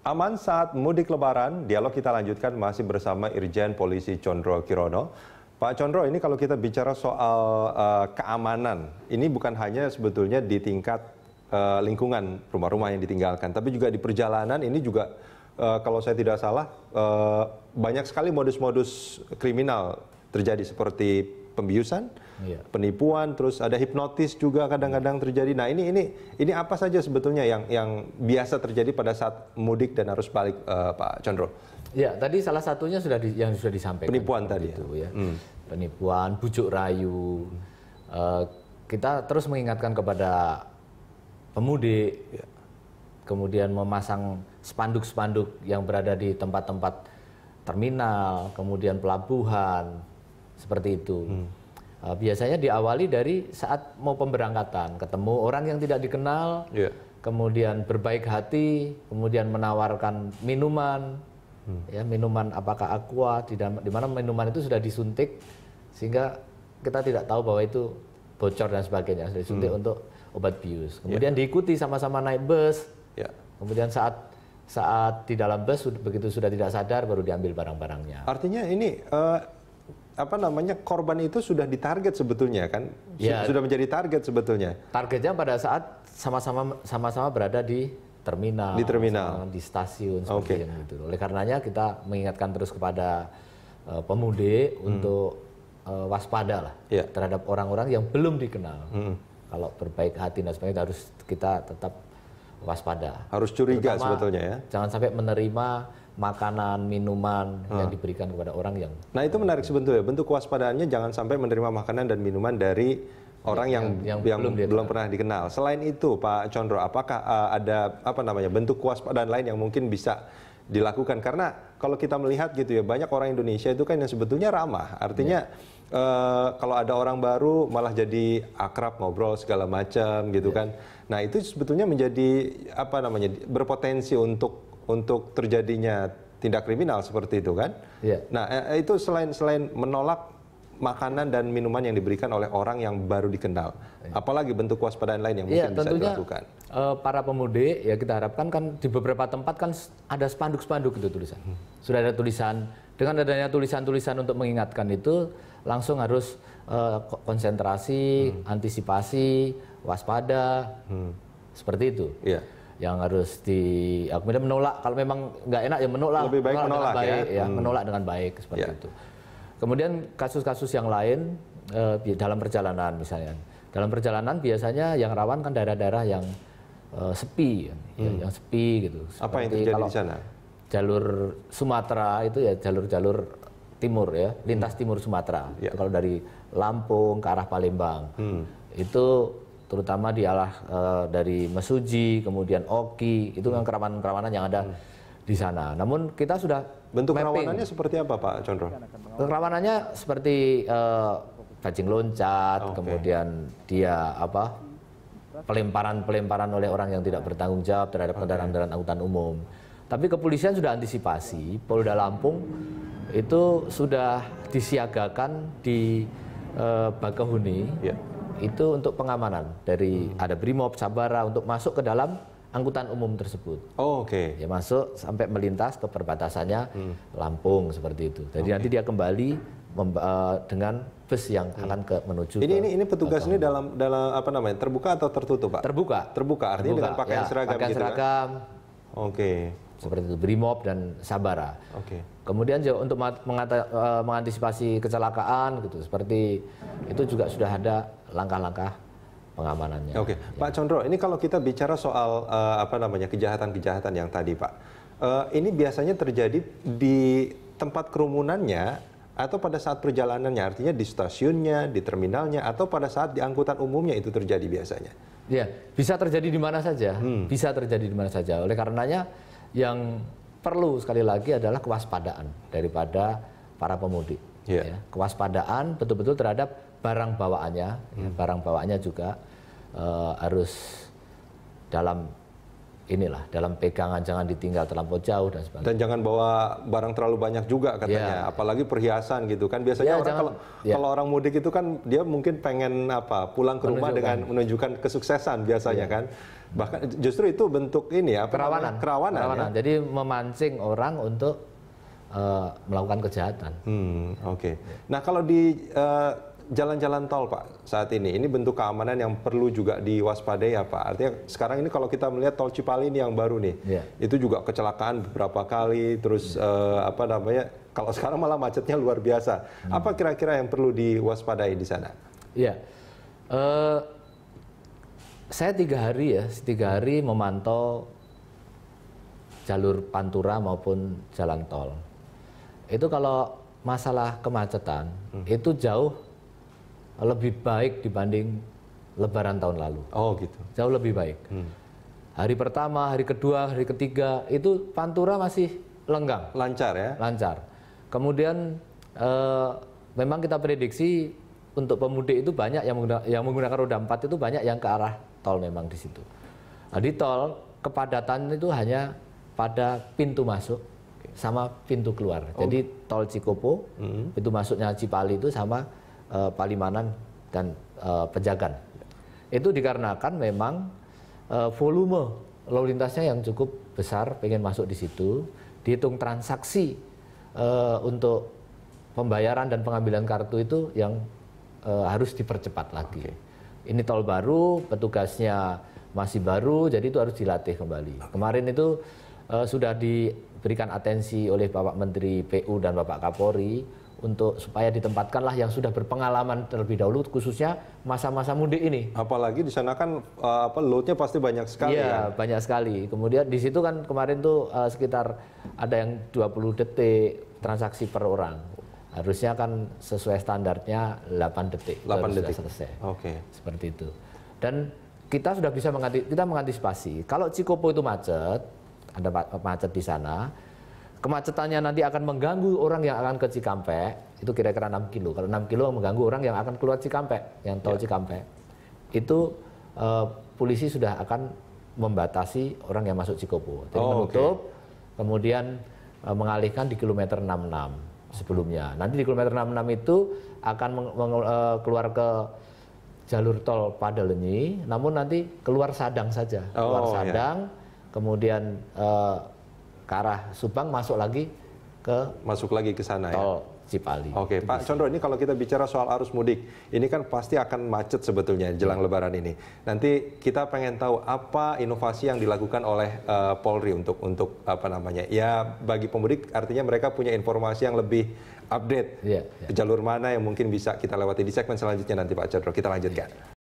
Aman saat mudik lebaran, dialog kita lanjutkan masih bersama Irjen Polisi Condro Kirono. Pak Condro, ini kalau kita bicara soal uh, keamanan, ini bukan hanya sebetulnya di tingkat uh, lingkungan rumah-rumah yang ditinggalkan, tapi juga di perjalanan ini juga uh, kalau saya tidak salah uh, banyak sekali modus-modus kriminal terjadi seperti pembiusan, yeah. penipuan, terus ada hipnotis juga kadang-kadang terjadi. Nah ini ini ini apa saja sebetulnya yang yang biasa terjadi pada saat mudik dan arus balik uh, Pak Condro? Ya tadi salah satunya sudah di, yang sudah disampaikan. Penipuan tadi ya? itu ya, ya. Hmm. penipuan, bujuk rayu. Uh, kita terus mengingatkan kepada pemudik, ya. kemudian memasang spanduk-spanduk yang berada di tempat-tempat terminal, kemudian pelabuhan, seperti itu. Hmm. Ah, biasanya diawali dari saat mau pemberangkatan, ketemu orang yang tidak dikenal, yeah. kemudian berbaik hati, kemudian menawarkan minuman, hmm. ya minuman apakah aqua, di, di mana minuman itu sudah disuntik sehingga kita tidak tahu bahwa itu bocor dan sebagainya sudah disuntik hmm. untuk obat bius. Iya. Kemudian yeah. diikuti sama-sama naik bus. Yeah. Kemudian saat saat di dalam bus begitu sudah tidak sadar baru diambil barang-barangnya. Artinya ini uh apa namanya korban itu sudah ditarget sebetulnya kan ya, sudah menjadi target sebetulnya targetnya pada saat sama-sama sama-sama berada di terminal di terminal di stasiun seperti okay. itu oleh karenanya kita mengingatkan terus kepada uh, pemudik hmm. untuk uh, waspada lah ya. terhadap orang-orang yang belum dikenal hmm. kalau berbaik hati dan sebagainya harus kita tetap waspada. Harus curiga Terutama, sebetulnya ya. Jangan sampai menerima makanan, minuman hmm. yang diberikan kepada orang yang Nah, itu menarik sebetulnya. Bentuk kewaspadaannya jangan sampai menerima makanan dan minuman dari orang yang yang, yang, yang belum, belum pernah dikenal. Selain itu, Pak Chondro, apakah uh, ada apa namanya bentuk kewaspadaan lain yang mungkin bisa dilakukan karena kalau kita melihat gitu ya banyak orang Indonesia itu kan yang sebetulnya ramah artinya yeah Eh, kalau ada orang baru malah jadi akrab ngobrol segala macam gitu yeah. kan. Nah, itu sebetulnya menjadi apa namanya? berpotensi untuk untuk terjadinya tindak kriminal seperti itu kan. Yeah. Nah, eh, eh, itu selain selain menolak makanan dan minuman yang diberikan oleh orang yang baru dikenal. Iya. Apalagi bentuk kewaspadaan lain yang iya, mungkin tentunya, bisa dilakukan. para pemudik ya kita harapkan kan di beberapa tempat kan ada spanduk-spanduk itu tulisan. Hmm. Sudah ada tulisan dengan adanya tulisan-tulisan untuk mengingatkan itu, langsung harus uh, konsentrasi, hmm. antisipasi, waspada, hmm. seperti itu. Yeah. Yang harus di, ya, kemudian menolak kalau memang nggak enak ya menolak. Lebih baik menolak, menolak ya. baik, ya. Hmm. Menolak dengan baik seperti yeah. itu. Kemudian kasus-kasus yang lain uh, dalam perjalanan misalnya. Dalam perjalanan biasanya yang rawan kan daerah-daerah yang uh, sepi, ya, hmm. ya, yang sepi gitu. Seperti Apa yang terjadi kalau, di sana? jalur Sumatera itu ya jalur-jalur timur ya, lintas hmm. timur Sumatera. Ya. kalau dari Lampung ke arah Palembang. Hmm. Itu terutama di alah e, eh, dari Mesuji, kemudian Oki, itu hmm. kerawanan-kerawanan yang ada hmm. di sana. Namun kita sudah bentuk mapping. kerawanannya seperti apa, Pak Chandra? Kerawanannya seperti e, cacing loncat, okay. kemudian dia apa? pelemparan-pelemparan oleh orang yang tidak bertanggung jawab terhadap kendaraan-kendaraan okay. angkutan umum. Tapi kepolisian sudah antisipasi, Polda Lampung itu sudah disiagakan di eh, Bakahuni ya. itu untuk pengamanan dari hmm. ada Brimob, Sabara untuk masuk ke dalam angkutan umum tersebut. Oh, oke. Okay. Ya masuk sampai melintas ke perbatasannya hmm. Lampung seperti itu. Jadi okay. nanti dia kembali eh, dengan bus yang hmm. akan ke menuju ini ke, ini ini petugas ini dalam dalam apa namanya terbuka atau tertutup pak terbuka terbuka artinya terbuka. dengan pakaian ya, seragam pakaian gitu ya? seragam kan? oke okay seperti itu Brimob dan Sabara. Oke. Okay. Kemudian juga untuk mengata, eh, mengantisipasi kecelakaan gitu seperti itu juga sudah ada langkah-langkah pengamanannya. Oke, okay. ya. Pak Condro, ini kalau kita bicara soal uh, apa namanya kejahatan-kejahatan yang tadi, Pak, uh, ini biasanya terjadi di tempat kerumunannya atau pada saat perjalanannya, artinya di stasiunnya, di terminalnya, atau pada saat di angkutan umumnya itu terjadi biasanya. Ya, bisa terjadi di mana saja, hmm. bisa terjadi di mana saja. Oleh karenanya yang perlu sekali lagi adalah kewaspadaan daripada para pemudik. Yeah. Ya, kewaspadaan betul-betul terhadap barang bawaannya, ya. hmm. ya, barang bawaannya juga uh, harus dalam inilah dalam pegangan jangan ditinggal terlalu jauh dan sebagainya. Dan jangan bawa barang terlalu banyak juga katanya, ya. apalagi perhiasan gitu kan. Biasanya ya, orang kalau ya. kalau orang mudik itu kan dia mungkin pengen apa? pulang ke menunjukkan. rumah dengan menunjukkan kesuksesan biasanya ya. kan. Bahkan justru itu bentuk ini ya, kerawanan. Kerawanan. kerawanan. Ya? Jadi memancing orang untuk uh, melakukan kejahatan. Hmm, oke. Okay. Ya. Nah, kalau di uh, jalan-jalan tol Pak saat ini, ini bentuk keamanan yang perlu juga diwaspadai ya Pak. Artinya sekarang ini kalau kita melihat tol Cipali ini yang baru nih, yeah. itu juga kecelakaan beberapa kali, terus yeah. eh, apa namanya, kalau sekarang malah macetnya luar biasa. Hmm. Apa kira-kira yang perlu diwaspadai di sana? Iya, uh, saya tiga hari ya, tiga hari memantau jalur pantura maupun jalan tol. Itu kalau masalah kemacetan, hmm. itu jauh lebih baik dibanding Lebaran tahun lalu. Oh gitu. Jauh lebih baik. Hmm. Hari pertama, hari kedua, hari ketiga itu Pantura masih lenggang. Lancar ya? Lancar. Kemudian eh, memang kita prediksi untuk pemudik itu banyak yang menggunakan, yang menggunakan roda empat itu banyak yang ke arah tol memang di situ. Nah, di tol kepadatan itu hanya pada pintu masuk sama pintu keluar. Oh. Jadi tol Cikopo, mm -hmm. pintu masuknya Cipali itu sama uh, eh, Palimanan dan uh, eh, Pejagan. Itu dikarenakan memang uh, volume lalu lintasnya yang cukup besar pengen masuk di situ, dihitung transaksi uh, untuk pembayaran dan pengambilan kartu itu yang uh, harus dipercepat lagi. Okay. Ini tol baru, petugasnya masih baru, jadi itu harus dilatih kembali. Kemarin itu uh, sudah diberikan atensi oleh Bapak Menteri PU dan Bapak Kapolri untuk supaya ditempatkanlah yang sudah berpengalaman terlebih dahulu khususnya masa-masa mudik ini. Apalagi di sana kan uh, apa loadnya pasti banyak sekali. Iya ya. banyak sekali. Kemudian di situ kan kemarin tuh uh, sekitar ada yang 20 detik transaksi per orang. Harusnya kan sesuai standarnya 8 detik. 8 detik. Sudah selesai. Oke. Okay. Seperti itu. Dan kita sudah bisa Kita mengantisipasi. Kalau Cikopo itu macet, ada macet di sana kemacetannya nanti akan mengganggu orang yang akan ke Cikampek itu kira-kira 6 kilo kalau 6 kilo mengganggu orang yang akan keluar Cikampek yang tol ya. Cikampek itu uh, polisi sudah akan membatasi orang yang masuk Cikopo jadi oh, menutup okay. kemudian uh, mengalihkan di kilometer 66 sebelumnya nanti di kilometer 66 itu akan uh, keluar ke jalur tol Padalenyi namun nanti keluar Sadang saja keluar oh, ya. Sadang ya. kemudian uh, ke arah Subang masuk lagi ke masuk lagi ke sana ya? tol ya. Cipali. Oke, itu Pak gitu Condro ini kalau kita bicara soal arus mudik, ini kan pasti akan macet sebetulnya jelang Lebaran ini. Nanti kita pengen tahu apa inovasi yang dilakukan oleh uh, Polri untuk untuk apa namanya? Ya bagi pemudik artinya mereka punya informasi yang lebih update. Yeah, yeah. Jalur mana yang mungkin bisa kita lewati di segmen selanjutnya nanti Pak Condro kita lanjutkan. Yeah.